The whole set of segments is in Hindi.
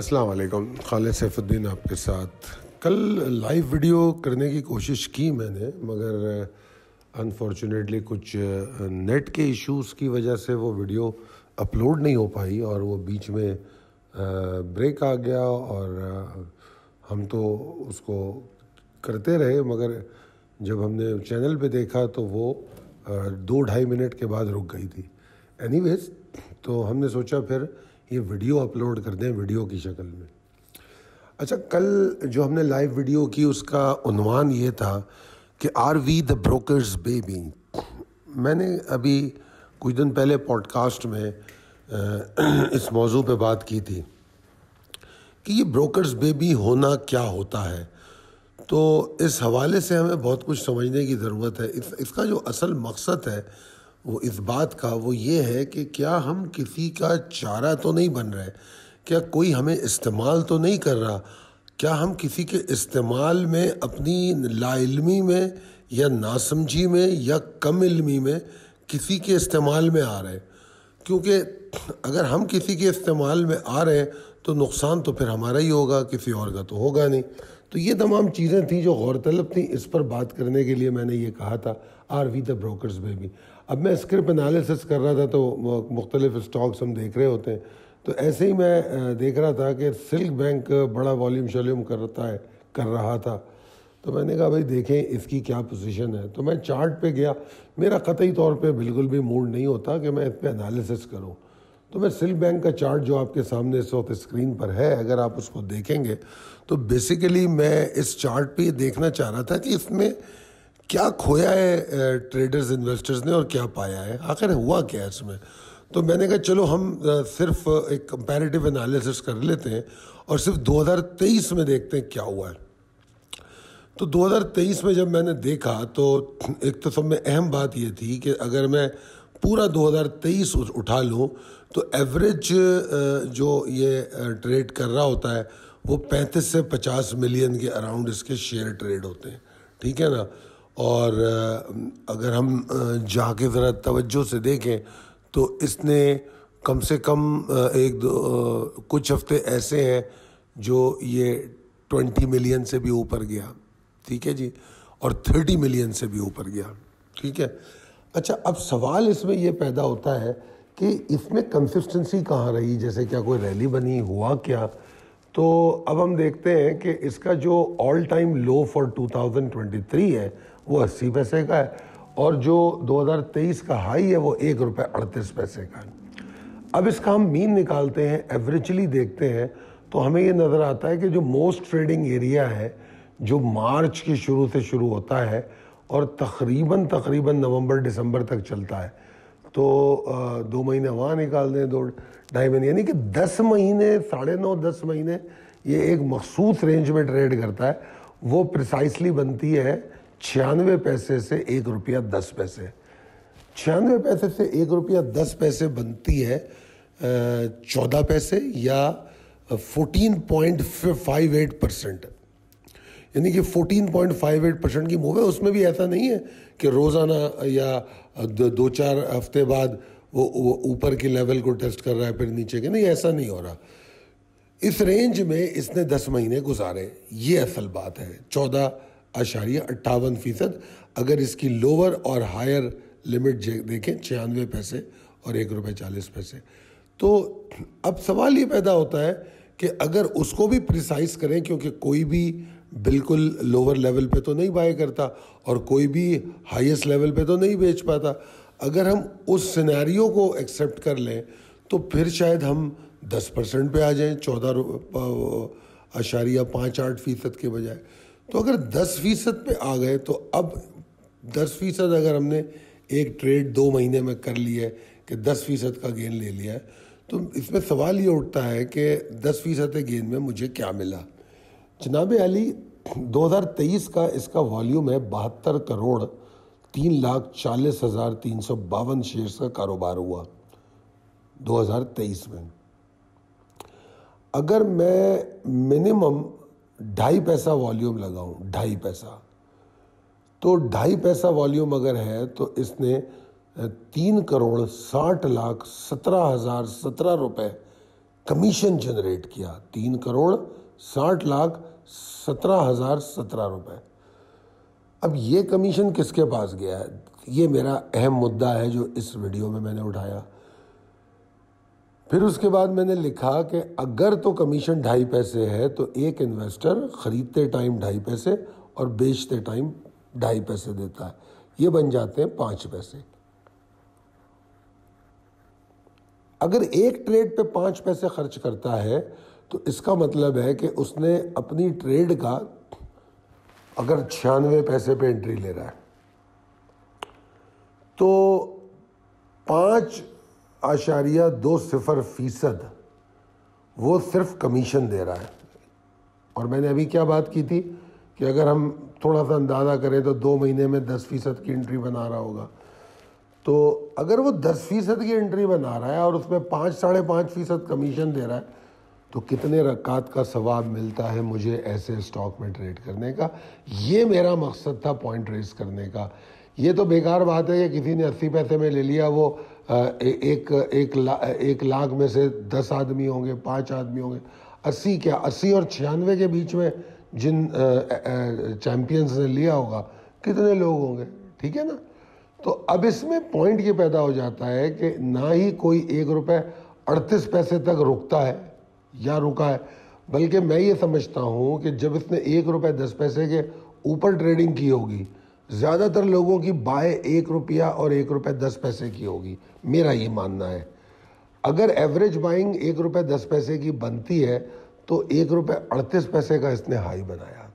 अस्सलाम वालेकुम खालिद सैफुद्दीन आपके साथ कल लाइव वीडियो करने की कोशिश की मैंने मगर अनफॉर्चुनेटली uh, कुछ नेट uh, के इश्यूज़ की वजह से वो वीडियो अपलोड नहीं हो पाई और वो बीच में ब्रेक uh, आ गया और हम तो उसको करते रहे मगर जब हमने चैनल पे देखा तो वो दो ढाई मिनट के बाद रुक गई थी एनीवेज तो हमने सोचा फिर ये वीडियो अपलोड कर दें वीडियो की शक्ल में अच्छा कल जो हमने लाइव वीडियो की उसका उनवान ये था कि are we the brokers baby मैंने अभी कुछ दिन पहले पॉडकास्ट में इस मौजू पे बात की थी कि ये ब्रोकर्स बेबी होना क्या होता है तो इस हवाले से हमें बहुत कुछ समझने की ज़रूरत है इस, इसका जो असल मकसद है वो इस बात का वो ये है कि क्या हम किसी का चारा तो नहीं बन रहे क्या कोई हमें इस्तेमाल तो नहीं कर रहा क्या हम किसी के इस्तेमाल में अपनी लाइलमी में या नासमझी में या कम इलमी में किसी के इस्तेमाल में आ रहे क्योंकि अगर हम किसी के इस्तेमाल में आ रहे हैं तो नुकसान तो फिर हमारा ही होगा किसी और का तो होगा नहीं तो ये तमाम चीज़ें थी जो गौरतलब थी इस पर बात करने के लिए मैंने ये कहा था आर वी द ब्रोकर्स में भी अब मैं स्क्रिप्ट एनालिसिस कर रहा था तो मुख्तलिफ स्टॉक्स हम देख रहे होते हैं तो ऐसे ही मैं देख रहा था कि सिल्क बैंक बड़ा वॉल्यूम शॉल्यूम करता है कर रहा था तो मैंने कहा भाई देखें इसकी क्या पोजीशन है तो मैं चार्ट पे गया मेरा कतई तौर पे बिल्कुल भी मूड नहीं होता कि मैं इस पर एनालिसिस करूँ तो मैं सिल्क बैंक का चार्ट जो आपके सामने इस वक्त स्क्रीन पर है अगर आप उसको देखेंगे तो बेसिकली मैं इस चार्ट पे देखना चाह रहा था कि इसमें क्या खोया है ट्रेडर्स इन्वेस्टर्स ने और क्या पाया है आखिर हुआ क्या है इसमें तो मैंने कहा चलो हम सिर्फ एक कंपेरेटिव एनालिसिस कर लेते हैं और सिर्फ 2023 में देखते हैं क्या हुआ है तो 2023 में जब मैंने देखा तो एक तो सब में अहम बात ये थी कि अगर मैं पूरा 2023 उठा लूँ तो एवरेज जो ये ट्रेड कर रहा होता है वो पैंतीस से पचास मिलियन के अराउंड इसके शेयर ट्रेड होते हैं ठीक है ना और अगर हम जाके ज़रा तवज्जो से देखें तो इसने कम से कम एक दो कुछ हफ्ते ऐसे हैं जो ये ट्वेंटी मिलियन से भी ऊपर गया ठीक है जी और थर्टी मिलियन से भी ऊपर गया ठीक है अच्छा अब सवाल इसमें यह पैदा होता है कि इसमें कंसिस्टेंसी कहाँ रही जैसे क्या कोई रैली बनी हुआ क्या तो अब हम देखते हैं कि इसका जो ऑल टाइम लो फॉर 2023 है वो अस्सी पैसे का है और जो 2023 का हाई है वो एक रुपये अड़तीस पैसे का है अब इसका हम मीन निकालते हैं एवरेजली देखते हैं तो हमें ये नज़र आता है कि जो मोस्ट ट्रेडिंग एरिया है जो मार्च के शुरू से शुरू होता है और तकरीबन तकरीबन नवंबर दिसंबर तक चलता है तो दो महीने वहाँ निकाल दें दो ढाई महीने यानी कि दस महीने साढ़े नौ दस महीने ये एक मखसूस रेंज में ट्रेड करता है वो प्रिसाइसली बनती है छियानवे पैसे से एक रुपया दस पैसे छियानवे पैसे से एक रुपया दस पैसे बनती है चौदह पैसे या fourteen point five eight percent यानी कि 14.58 परसेंट की मूव है उसमें भी ऐसा नहीं है कि रोज़ाना या दो चार हफ्ते बाद वो ऊपर के लेवल को टेस्ट कर रहा है फिर नीचे के नहीं ऐसा नहीं हो रहा इस रेंज में इसने दस महीने गुजारे ये असल बात है चौदह आशारिया अट्ठावन फ़ीसद अगर इसकी लोअर और हायर लिमिट देखें छियानवे पैसे और एक रुपये चालीस पैसे तो अब सवाल ये पैदा होता है कि अगर उसको भी प्रिसाइज करें क्योंकि कोई भी बिल्कुल लोअर लेवल पे तो नहीं बाय करता और कोई भी हाईएस्ट लेवल पे तो नहीं बेच पाता अगर हम उस सिनेरियो को एक्सेप्ट कर लें तो फिर शायद हम दस परसेंट पर आ जाएँ चौदह अशारिया पाँच आठ फ़ीसद के बजाय तो अगर दस फीसद पर आ गए तो अब दस फीसद अगर हमने एक ट्रेड दो महीने में कर लिया है कि दस फीसद का गेंद ले लिया है तो इसमें सवाल ये उठता है कि दस फीसद गेंद में मुझे क्या मिला जनाब अली 2023 का इसका वॉल्यूम है बहत्तर करोड़ तीन लाख चालीस हज़ार तीन सौ बावन शेयर्स का कारोबार हुआ 2023 में अगर मैं मिनिमम ढाई पैसा वॉल्यूम लगाऊं ढाई पैसा तो ढाई पैसा वॉल्यूम अगर है तो इसने तीन करोड़ साठ लाख सत्रह हज़ार सत्रह रुपये कमीशन जनरेट किया तीन करोड़ साठ लाख सत्रह हज़ार सत्रह रुपये अब ये कमीशन किसके पास गया है ये मेरा अहम मुद्दा है जो इस वीडियो में मैंने उठाया फिर उसके बाद मैंने लिखा कि अगर तो कमीशन ढाई पैसे है तो एक इन्वेस्टर ख़रीदते टाइम ढाई पैसे और बेचते टाइम ढाई पैसे देता है ये बन जाते हैं पाँच पैसे अगर एक ट्रेड पे पाँच पैसे खर्च करता है तो इसका मतलब है कि उसने अपनी ट्रेड का अगर छियानवे पैसे पे एंट्री ले रहा है तो पाँच आशारिया दो सिफर फीसद वो सिर्फ कमीशन दे रहा है और मैंने अभी क्या बात की थी कि अगर हम थोड़ा सा अंदाज़ा करें तो दो महीने में दस फीसद की एंट्री बना रहा होगा तो अगर वो दस फीसद की एंट्री बना रहा है और उसमें पाँच साढ़े पाँच फीसद कमीशन दे रहा है तो कितने रकात का सवाब मिलता है मुझे ऐसे स्टॉक में ट्रेड करने का ये मेरा मकसद था पॉइंट रेस करने का ये तो बेकार बात है कि किसी ने अस्सी पैसे में ले लिया वो एक एक ला, एक लाख में से दस आदमी होंगे पाँच आदमी होंगे अस्सी क्या अस्सी और छियानवे के बीच में जिन चैम्पियंस ने लिया होगा कितने लोग होंगे ठीक है ना तो अब इसमें पॉइंट ये पैदा हो जाता है कि ना ही कोई एक रुपये अड़तीस पैसे तक रुकता है या रुका है बल्कि मैं ये समझता हूँ कि जब इसने एक रुपये दस पैसे के ऊपर ट्रेडिंग की होगी ज़्यादातर लोगों की बाय एक रुपया और एक रुपये दस पैसे की होगी मेरा ये मानना है अगर एवरेज बाइंग एक रुपये दस पैसे की बनती है तो एक रुपये अड़तीस पैसे का इसने हाई बनाया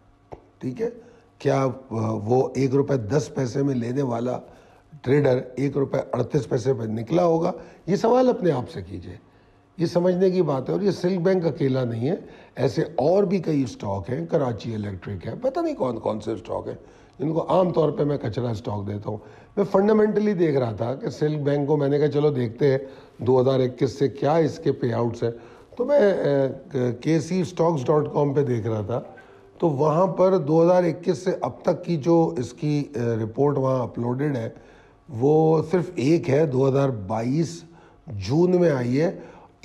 ठीक है क्या वो एक रुपये दस पैसे में लेने वाला ट्रेडर एक रुपये अड़तीस पैसे पर निकला होगा ये सवाल अपने आप से कीजिए ये समझने की बात है और ये सिल्क बैंक अकेला नहीं है ऐसे और भी कई स्टॉक हैं कराची इलेक्ट्रिक है पता नहीं कौन कौन से स्टॉक हैं इनको आम तौर पे मैं कचरा स्टॉक देता हूँ मैं फंडामेंटली देख रहा था कि सिल्क बैंक को मैंने कहा चलो देखते हैं 2021 से क्या इसके पे आउट्स हैं तो मैं के सी स्टॉक्स डॉट कॉम पर देख रहा था तो वहाँ पर 2021 से अब तक की जो इसकी रिपोर्ट वहाँ अपलोडेड है वो सिर्फ एक है 2022 जून में आई है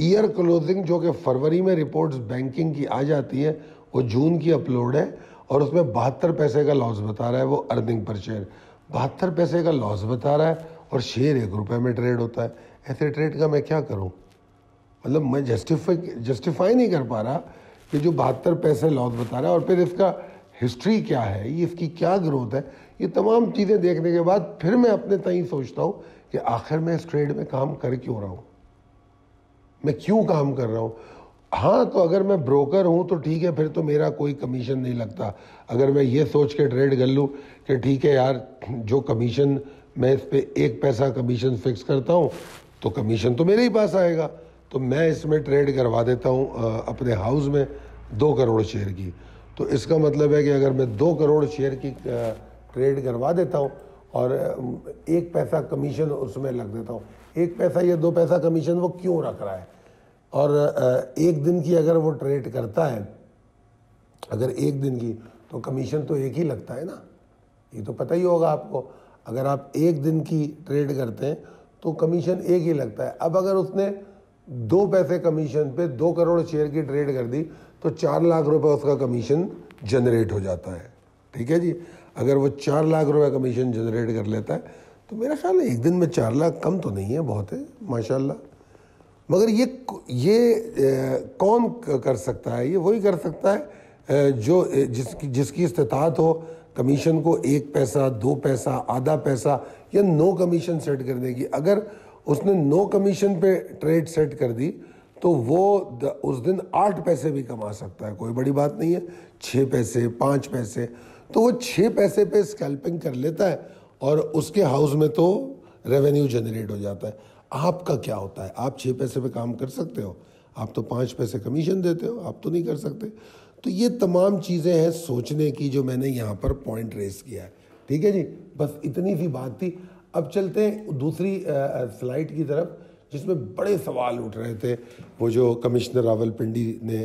ईयर क्लोजिंग जो कि फरवरी में रिपोर्ट्स बैंकिंग की आ जाती है वो जून की अपलोड है और उसमें बहत्तर पैसे का लॉस बता रहा है वो अर्निंग पर शेयर बहत्तर पैसे का लॉस बता रहा है और शेयर एक रुपये में ट्रेड होता है ऐसे ट्रेड का मैं क्या करूँ मतलब मैं जस्टिफाई जस्टिफाई नहीं कर पा रहा कि जो बहत्तर पैसे लॉस बता रहा है और फिर इसका हिस्ट्री क्या है ये इसकी क्या ग्रोथ है ये तमाम चीज़ें देखने के बाद फिर मैं अपने तय सोचता हूँ कि आखिर मैं इस ट्रेड में काम कर क्यों रहा हूँ मैं क्यों काम कर रहा हूँ हाँ तो अगर मैं ब्रोकर हूँ तो ठीक है फिर तो मेरा कोई कमीशन नहीं लगता अगर मैं ये सोच के ट्रेड कर लूँ कि ठीक है यार जो कमीशन मैं इस पर एक पैसा कमीशन फिक्स करता हूँ तो कमीशन तो मेरे ही पास आएगा तो मैं इसमें ट्रेड करवा देता हूँ अपने हाउस में दो करोड़ शेयर की तो इसका मतलब है कि अगर मैं दो करोड़ शेयर की ट्रेड करवा देता हूँ और एक पैसा कमीशन उसमें लग देता हूँ एक पैसा या दो पैसा कमीशन वो क्यों रख रहा है और एक दिन की अगर वो ट्रेड करता है अगर एक दिन की तो कमीशन तो एक ही लगता है ना ये तो पता ही होगा आपको अगर आप एक दिन की ट्रेड करते हैं तो कमीशन एक ही लगता है अब अगर उसने दो पैसे कमीशन पे दो करोड़ शेयर की ट्रेड कर दी तो चार लाख रुपए उसका कमीशन जनरेट हो जाता है ठीक है जी अगर वो चार लाख रुपए कमीशन जनरेट कर लेता है तो मेरा ख्याल है एक दिन में चार लाख कम तो नहीं है बहुत है माशाल्लाह मगर ये ये कौन कर सकता है ये वही कर सकता है जो जिसकी जिसकी इस्तात हो कमीशन को एक पैसा दो पैसा आधा पैसा या नो कमीशन सेट करने की अगर उसने नो कमीशन पे ट्रेड सेट कर दी तो वो उस दिन आठ पैसे भी कमा सकता है कोई बड़ी बात नहीं है छः पैसे पाँच पैसे तो वो छः पैसे पे स्कैल्पिंग कर लेता है और उसके हाउस में तो रेवेन्यू जनरेट हो जाता है आपका क्या होता है आप छः पैसे पे काम कर सकते हो आप तो पाँच पैसे कमीशन देते हो आप तो नहीं कर सकते तो ये तमाम चीज़ें हैं सोचने की जो मैंने यहाँ पर पॉइंट रेस किया है ठीक है जी बस इतनी सी बात थी अब चलते हैं दूसरी स्लाइड की तरफ जिसमें बड़े सवाल उठ रहे थे वो जो कमिश्नर रावलपिंडी ने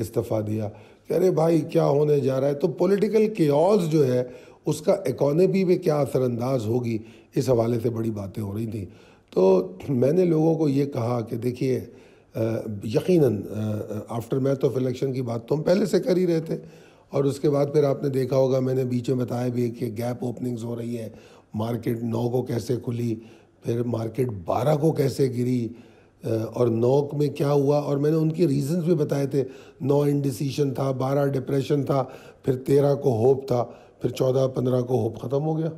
इस्तीफ़ा दिया कि अरे भाई क्या होने जा रहा है तो पॉलिटिकल के जो है उसका इकोनॉमी पे क्या असरअंदाज होगी इस हवाले से बड़ी बातें हो रही थी तो मैंने लोगों को ये कहा कि देखिए यकीन आफ्टर मैथ ऑफ इलेक्शन की बात तो हम पहले से कर ही रहे थे और उसके बाद फिर आपने देखा होगा मैंने बीच में बताया भी कि गैप ओपनिंग्स हो रही है मार्केट नौ को कैसे खुली फिर मार्केट बारह को कैसे गिरी और नौ में क्या हुआ और मैंने उनके रीजंस भी बताए थे नौ इनडिसीशन था बारह डिप्रेशन था फिर तेरह को होप था फिर चौदह पंद्रह को होप ख़त्म हो गया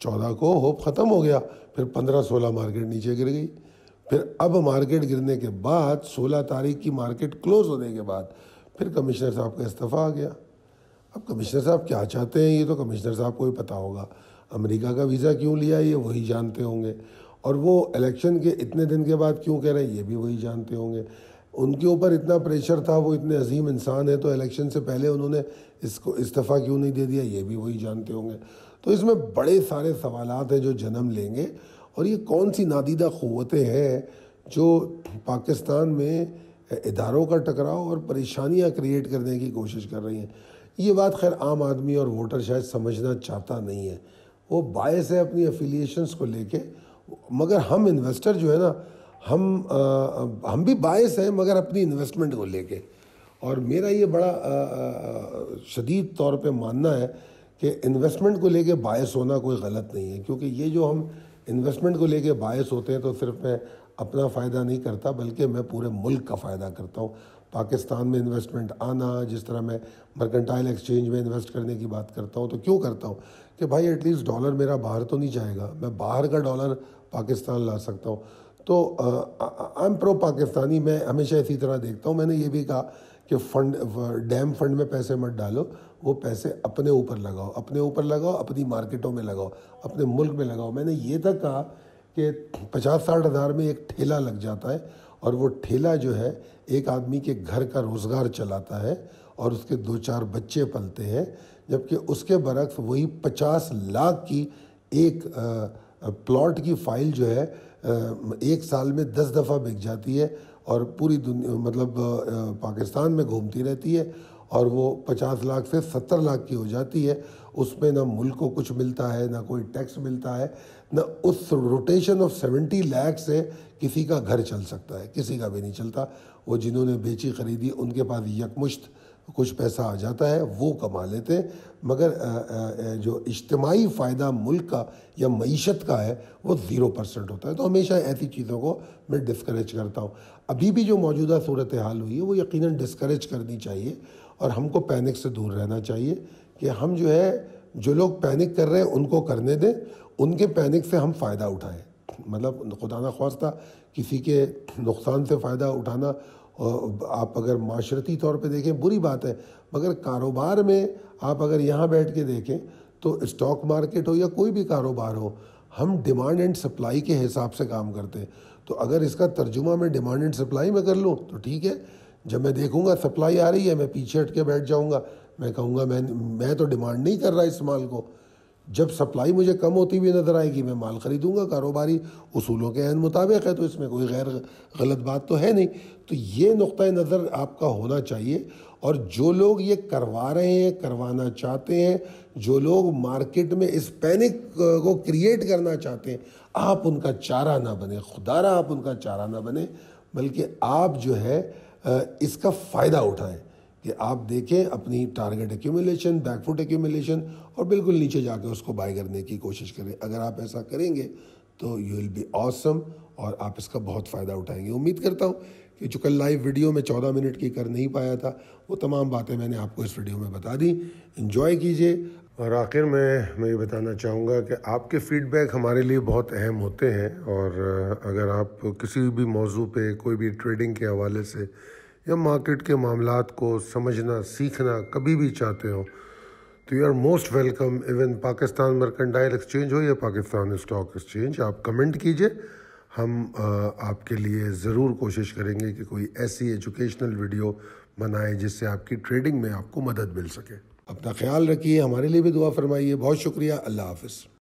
चौदह को होप ख़त्म हो गया फिर पंद्रह सोलह मार्केट नीचे गिर गई फिर अब मार्केट गिरने के बाद सोलह तारीख की मार्केट क्लोज़ होने के बाद फिर कमिश्नर साहब का इस्तीफ़ा आ गया अब कमिश्नर साहब क्या चाहते हैं ये तो कमिश्नर साहब को ही पता होगा अमेरिका का वीज़ा क्यों लिया ये वही जानते होंगे और वो इलेक्शन के इतने दिन के बाद क्यों कह रहे हैं ये भी वही जानते होंगे उनके ऊपर इतना प्रेशर था वो इतने अजीम इंसान हैं तो इलेक्शन से पहले उन्होंने इसको इस्तीफ़ा क्यों नहीं दे दिया ये भी वही जानते होंगे तो इसमें बड़े सारे सवाल हैं जो जन्म लेंगे और ये कौन सी नादीदा क़वतें हैं जो पाकिस्तान में इदारों का टकराव और परेशानियाँ क्रिएट करने की कोशिश कर रही हैं ये बात खैर आम आदमी और वोटर शायद समझना चाहता नहीं है वो बायस है अपनी एफिलिएशंस को लेके मगर हम इन्वेस्टर जो है ना हम आ, हम भी बायस हैं मगर अपनी इन्वेस्टमेंट को लेके और मेरा ये बड़ा शदीद तौर पे मानना है कि इन्वेस्टमेंट को लेके बायस होना कोई गलत नहीं है क्योंकि ये जो हम इन्वेस्टमेंट को लेके बायस होते हैं तो सिर्फ मैं अपना फ़ायदा नहीं करता बल्कि मैं पूरे मुल्क का फ़ायदा करता हूँ पाकिस्तान में इन्वेस्टमेंट आना जिस तरह मैं मर्केंटाइल एक्सचेंज में इन्वेस्ट करने की बात करता हूँ तो क्यों करता हूँ कि भाई एटलीस्ट डॉलर मेरा बाहर तो नहीं जाएगा मैं बाहर का डॉलर पाकिस्तान ला सकता हूँ तो आई एम प्रो पाकिस्तानी मैं हमेशा इसी तरह देखता हूँ मैंने ये भी कहा कि फंड डैम फंड में पैसे मत डालो वो पैसे अपने ऊपर लगाओ अपने ऊपर लगाओ अपनी मार्केटों में लगाओ अपने मुल्क में लगाओ मैंने ये तक कहा कि पचास साठ हज़ार में एक ठेला लग जाता है और वो ठेला जो है एक आदमी के घर का रोज़गार चलाता है और उसके दो चार बच्चे पलते हैं जबकि उसके बरक्स वही पचास लाख की एक प्लॉट की फाइल जो है एक साल में दस दफ़ा बिक जाती है और पूरी दुनिया मतलब पाकिस्तान में घूमती रहती है और वो पचास लाख से सत्तर लाख की हो जाती है उसमें ना मुल्क को कुछ मिलता है ना कोई टैक्स मिलता है ना उस रोटेशन ऑफ सेवेंटी लाख से किसी का घर चल सकता है किसी का भी नहीं चलता वो जिन्होंने बेची ख़रीदी उनके पास यकमुश्त कुछ पैसा आ जाता है वो कमा लेते हैं मगर आ, आ, जो इज्तमाही फ़ायदा मुल्क का या मीशत का है वो ज़ीरो परसेंट होता है तो हमेशा ऐसी चीज़ों को मैं डिस्करेज करता हूँ अभी भी जो मौजूदा सूरत हाल हुई है वो यकीन डिस्करेज करनी चाहिए और हमको पैनिक से दूर रहना चाहिए कि हम जो है जो लोग पैनिक कर रहे हैं उनको करने दें उनके पैनिक से हम फ़ायदा उठाएँ मतलब खुदा ना खास्ता किसी के नुकसान से फ़ायदा उठाना और आप अगर माशरती तौर पे देखें बुरी बात है मगर कारोबार में आप अगर यहाँ बैठ के देखें तो स्टॉक मार्केट हो या कोई भी कारोबार हो हम डिमांड एंड सप्लाई के हिसाब से काम करते हैं तो अगर इसका तर्जुमा मैं डिमांड एंड सप्लाई में कर लूँ तो ठीक है जब मैं देखूँगा सप्लाई आ रही है मैं पीछे हट के बैठ जाऊँगा मैं कहूँगा मैं मैं तो डिमांड नहीं कर रहा इस माल को जब सप्लाई मुझे कम होती हुई नज़र आएगी मैं माल ख़रीदूँगा कारोबारी उसूलों के अन मुताबिक है तो इसमें कोई गैर गलत बात तो है नहीं तो ये नुक़ नज़र आपका होना चाहिए और जो लोग ये करवा रहे हैं करवाना चाहते हैं जो लोग मार्केट में इस पैनिक को क्रिएट करना चाहते हैं आप उनका चारा ना बने खुदारा आप उनका चारा ना बने बल्कि आप जो है इसका फ़ायदा उठाएं कि आप देखें अपनी टारगेट एक्यूमिलेशन बैकफुट एक्यूमिलेशन और बिल्कुल नीचे जाके उसको बाय करने की कोशिश करें अगर आप ऐसा करेंगे तो यू विल बी ऑसम और आप इसका बहुत फ़ायदा उठाएंगे उम्मीद करता हूँ कि जो कल लाइव वीडियो में चौदह मिनट की कर नहीं पाया था वो तमाम बातें मैंने आपको इस वीडियो में बता दी इन्जॉय कीजिए और आखिर में मैं ये बताना चाहूँगा कि आपके फीडबैक हमारे लिए बहुत अहम होते हैं और अगर आप किसी भी मौजू पे कोई भी ट्रेडिंग के हवाले से या मार्केट के मामला को समझना सीखना कभी भी चाहते हो तो you are most welcome even Pakistan mercantile exchange हो या पाकिस्तान स्टॉक एक्सचेंज आप कमेंट कीजिए हम आपके लिए ज़रूर कोशिश करेंगे कि कोई ऐसी एजुकेशनल वीडियो बनाएं जिससे आपकी ट्रेडिंग में आपको मदद मिल सके अपना ख्याल रखिए हमारे लिए भी दुआ फरमाइए बहुत शुक्रिया अल्लाह हाफिज़